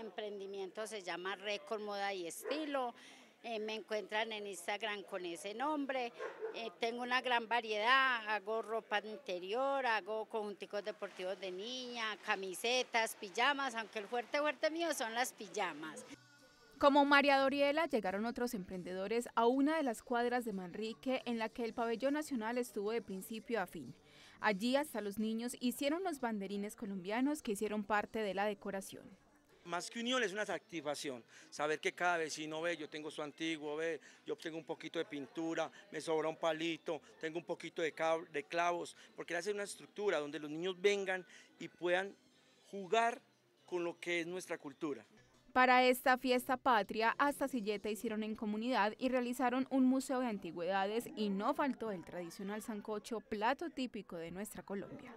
emprendimiento se llama Record Moda y Estilo. Eh, me encuentran en Instagram con ese nombre. Eh, tengo una gran variedad, hago ropa interior, hago conjunticos deportivos de niña, camisetas, pijamas, aunque el fuerte fuerte mío son las pijamas. Como María Doriela, llegaron otros emprendedores a una de las cuadras de Manrique en la que el pabellón nacional estuvo de principio a fin. Allí hasta los niños hicieron los banderines colombianos que hicieron parte de la decoración. Más que unión es una satisfacción, saber que cada vecino ve, yo tengo su antiguo, ve, yo tengo un poquito de pintura, me sobra un palito, tengo un poquito de, de clavos, porque hace una estructura donde los niños vengan y puedan jugar con lo que es nuestra cultura. Para esta fiesta patria, hasta Silleta hicieron en comunidad y realizaron un museo de antigüedades y no faltó el tradicional sancocho, plato típico de nuestra Colombia.